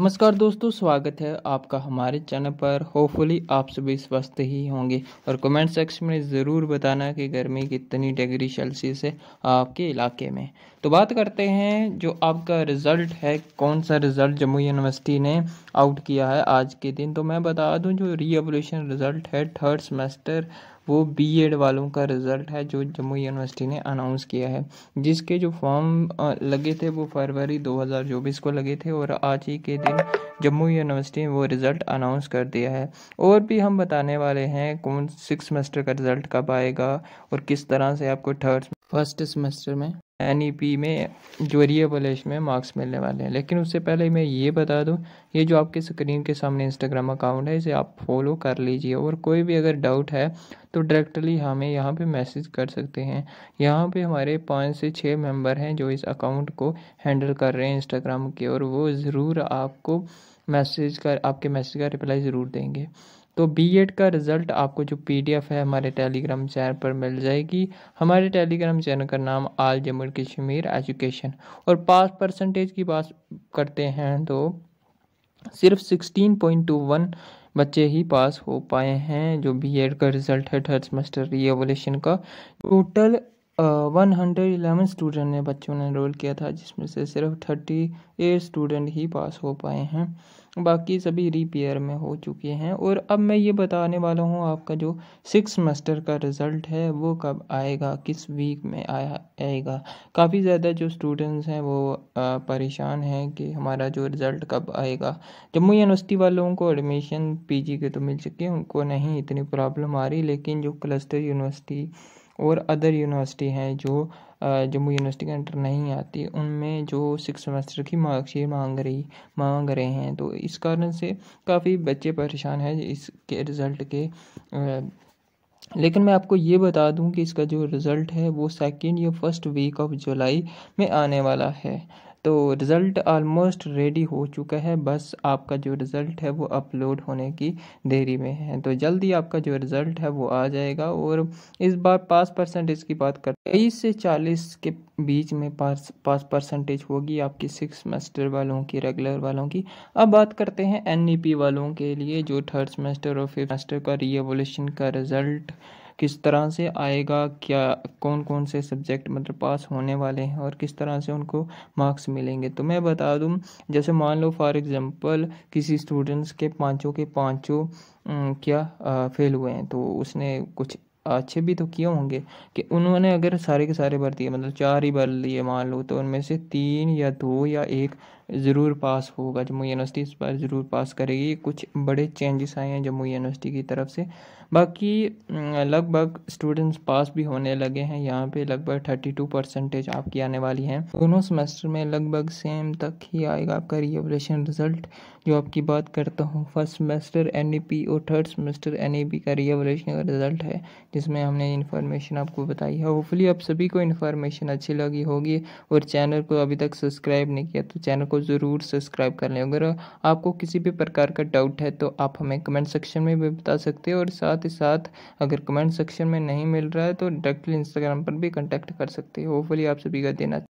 नमस्कार दोस्तों स्वागत है आपका हमारे चैनल पर होपफुली आप सभी स्वस्थ ही होंगे और कमेंट सेक्शन में ज़रूर बताना कि गर्मी कितनी डिग्री सेल्सियस है आपके इलाके में तो बात करते हैं जो आपका रिज़ल्ट है कौन सा रिज़ल्ट जम्मू यूनिवर्सिटी ने आउट किया है आज के दिन तो मैं बता दूं जो रीएवोल्यूशन रिज़ल्ट है थर्ड सेमेस्टर वो बी एड वालों का रिज़ल्ट है जो जम्मू यूनिवर्सिटी ने अनाउंस किया है जिसके जो फॉर्म लगे थे वो फरवरी दो को लगे थे और आज ही के दिन जम्मू यूनिवर्सिटी ने वो रिज़ल्ट अनाउंस कर दिया है और भी हम बताने वाले हैं कौन सिक्स सेमेस्टर का रिज़ल्ट कब आएगा और किस तरह से आपको थर्ड फर्स्ट सेमेस्टर में एन ई पी में जो वेरिएबल है इसमें मार्क्स मिलने वाले हैं लेकिन उससे पहले मैं ये बता दूँ ये जो आपके स्क्रीन के सामने इंस्टाग्राम अकाउंट है इसे आप फॉलो कर लीजिए और कोई भी अगर डाउट है तो डायरेक्टली हमें यहाँ पे मैसेज कर सकते हैं यहाँ पे हमारे पाँच से छः मेंबर हैं जो इस अकाउंट को हैंडल कर रहे हैं इंस्टाग्राम के और वो ज़रूर आपको मैसेज का आपके मैसेज का रिप्लाई ज़रूर देंगे तो बी एड का रिज़ल्ट आपको जो पी डी एफ है हमारे टेलीग्राम चैनल पर मिल जाएगी हमारे टेलीग्राम चैनल का नाम आल जम्मू कश्मीर एजुकेशन और पास परसेंटेज की बात करते हैं तो सिर्फ सिक्सटीन पॉइंट टू वन बच्चे ही पास हो पाए हैं जो बी एड का रिज़ल्ट है थर्ड सेमेस्टर रिवोल्यूशन का total one hundred eleven student ने बच्चों ने रोल किया था जिसमें से सिर्फ थर्टी एट स्टूडेंट ही पास हो पाए हैं बाकी सभी रिपेयर में हो चुके हैं और अब मैं ये बताने वाला हूँ आपका जो सिक्स सेमेस्टर का रिज़ल्ट है वो कब आएगा किस वीक में आया आएगा काफ़ी ज़्यादा जो स्टूडेंट्स हैं वो परेशान हैं कि हमारा जो रिज़ल्ट कब आएगा जम्मू यूनिवर्सिटी वालों को एडमिशन पीजी के तो मिल चुके हैं उनको नहीं इतनी प्रॉब्लम आ रही लेकिन जो क्लस्टर यूनिवर्सिटी और अदर यूनिवर्सिटी हैं जो जम्मू यूनिवर्सिटी के अंडर नहीं आती उनमें जो सिक्स सेमेस्टर की मार्कशीट मांग रही मांग रहे हैं तो इस कारण से काफ़ी बच्चे परेशान हैं इसके रिज़ल्ट के लेकिन मैं आपको ये बता दूं कि इसका जो रिज़ल्ट है वो सेकेंड या फर्स्ट वीक ऑफ जुलाई में आने वाला है तो रिज़ल्ट आलमोस्ट रेडी हो चुका है बस आपका जो रिज़ल्ट है वो अपलोड होने की देरी में है तो जल्दी आपका जो रिज़ल्ट है वो आ जाएगा और इस बार पास परसेंटेज की बात कर तेईस से चालीस के बीच में पास पास परसेंटेज होगी आपकी सिक्स सेमेस्टर वालों की रेगुलर वालों की अब बात करते हैं एन e वालों के लिए जो थर्ड सेमेस्टर और फिफ्थ सेमेस्टर का रीएवोल्यूशन का रिज़ल्ट किस तरह से आएगा क्या कौन कौन से सब्जेक्ट मतलब पास होने वाले हैं और किस तरह से उनको मार्क्स मिलेंगे तो मैं बता दूँ जैसे मान लो फॉर एग्ज़ाम्पल किसी स्टूडेंट्स के पाँचों के पाँचों क्या फेल हुए हैं तो उसने कुछ अच्छे भी तो किए होंगे कि उन्होंने अगर सारे के सारे भर दिए मतलब चार ही भर लिए मान लो तो उनमें से तीन या दो या एक ज़रूर पास होगा जम्मू यूनिवर्सिटी इस बार ज़रूर पास करेगी कुछ बड़े चेंजेस आए हैं जम्मू यूनिवर्सिटी की तरफ से बाकी लगभग स्टूडेंट्स पास भी होने लगे हैं यहाँ पे लगभग थर्टी टू परसेंटेज आपकी आने वाली हैं दोनों सेमेस्टर में लगभग सेम तक ही आएगा आपका रिओवलेशन रिजल्ट जो आपकी बात करता हूँ फर्स्ट सेमेस्टर एन और थर्ड सेमेस्टर एन का रिओवलेशन का रिजल्ट है जिसमें हमने इन्फॉर्मेशन आपको बताई है होपफुली आप सभी को इन्फॉर्मेशन अच्छी लगी होगी और चैनल को अभी तक सब्सक्राइब नहीं किया तो चैनल को ज़रूर सब्सक्राइब कर लें अगर आपको किसी भी प्रकार का डाउट है तो आप हमें कमेंट सेक्शन में भी बता सकते हैं और साथ ही साथ अगर कमेंट सेक्शन में नहीं मिल रहा है तो डायरेक्टली इंस्टाग्राम पर भी कॉन्टैक्ट कर सकते हैं होपफुली आप सभी का देना अच्छा